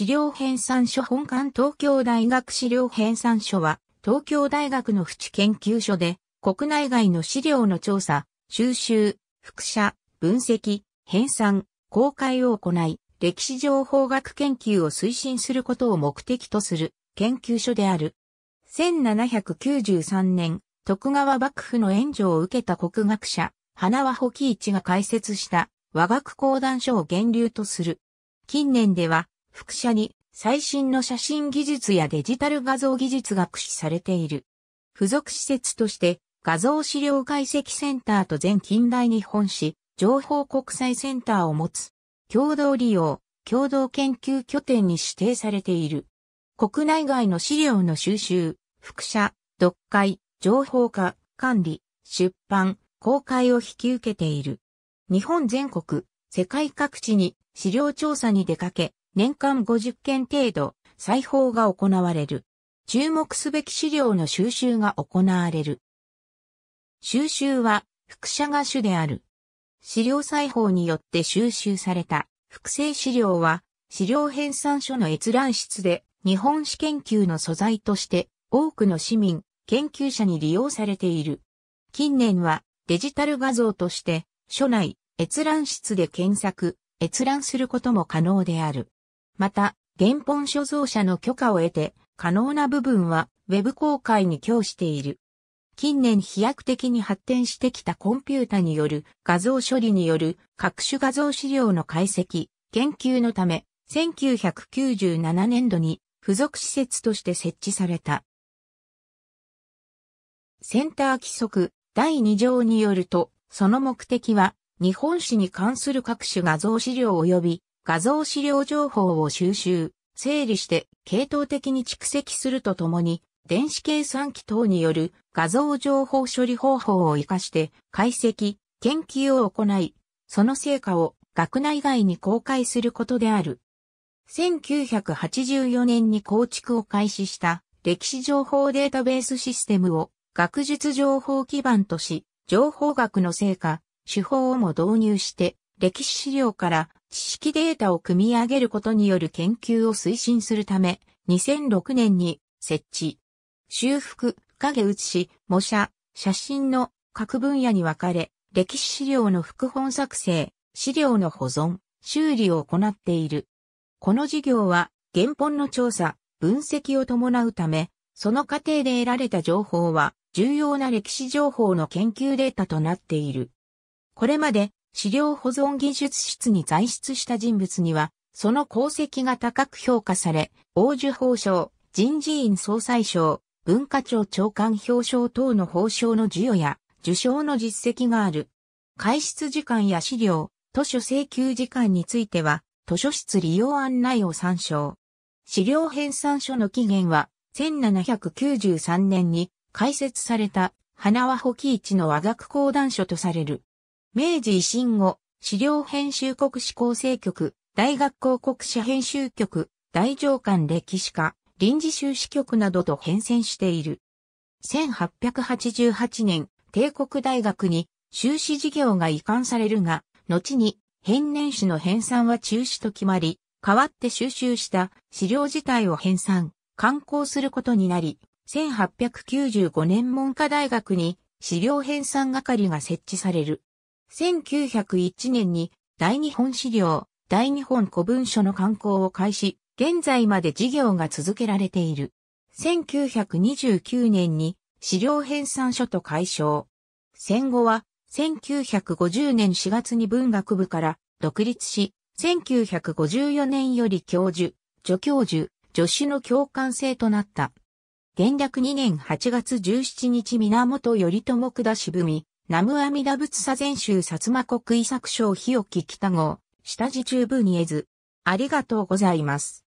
資料編纂書本館東京大学資料編纂書は、東京大学の府研究所で、国内外の資料の調査、収集、複写、分析、編纂、公開を行い、歴史情報学研究を推進することを目的とする研究所である。1793年、徳川幕府の援助を受けた国学者、花輪保喜一が開設した和学講談所を源流とする。近年では、複写に最新の写真技術やデジタル画像技術が駆使されている。付属施設として画像資料解析センターと全近代日本史情報国際センターを持つ共同利用、共同研究拠点に指定されている。国内外の資料の収集、複写、読解、情報化、管理、出版、公開を引き受けている。日本全国、世界各地に資料調査に出かけ、年間50件程度、裁縫が行われる。注目すべき資料の収集が行われる。収集は、副写が主である。資料裁縫によって収集された複製資料は、資料編纂書の閲覧室で日本史研究の素材として多くの市民、研究者に利用されている。近年はデジタル画像として書内、閲覧室で検索、閲覧することも可能である。また、原本所蔵者の許可を得て、可能な部分は Web 公開に供している。近年飛躍的に発展してきたコンピュータによる画像処理による各種画像資料の解析、研究のため、1997年度に付属施設として設置された。センター規則第2条によると、その目的は日本史に関する各種画像資料及び画像資料情報を収集、整理して系統的に蓄積するとともに、電子計算機等による画像情報処理方法を活かして解析、研究を行い、その成果を学内外に公開することである。1984年に構築を開始した歴史情報データベースシステムを学術情報基盤とし、情報学の成果、手法をも導入して、歴史資料から知識データを組み上げることによる研究を推進するため、2006年に設置。修復、影写し、模写、写真の各分野に分かれ、歴史資料の副本作成、資料の保存、修理を行っている。この事業は、原本の調査、分析を伴うため、その過程で得られた情報は、重要な歴史情報の研究データとなっている。これまで資料保存技術室に在室した人物には、その功績が高く評価され、王寿法奨、人事院総裁賞、文化庁長官表彰等の報奨の授与や、受賞の実績がある。開室時間や資料、図書請求時間については、図書室利用案内を参照。資料編纂書の期限は、1793年に開設された花輪保基一の和学講談書とされる。明治維新後、資料編集国史構成局、大学校国史編集局、大上官歴史課、臨時修士局などと変遷している。1888年、帝国大学に修士事業が移管されるが、後に編年史の編纂は中止と決まり、代わって収集した資料自体を編纂、刊行することになり、1895年文科大学に資料編纂係が設置される。1901年に大日本資料、大日本古文書の刊行を開始、現在まで事業が続けられている。1929年に資料編纂書と解消。戦後は1950年4月に文学部から独立し、1954年より教授、助教授、助手の教官制となった。元略2年8月17日源頼朝下踏み、南無阿弥陀仏左前州薩摩国遺作省日置北号、下地中部にえず。ありがとうございます。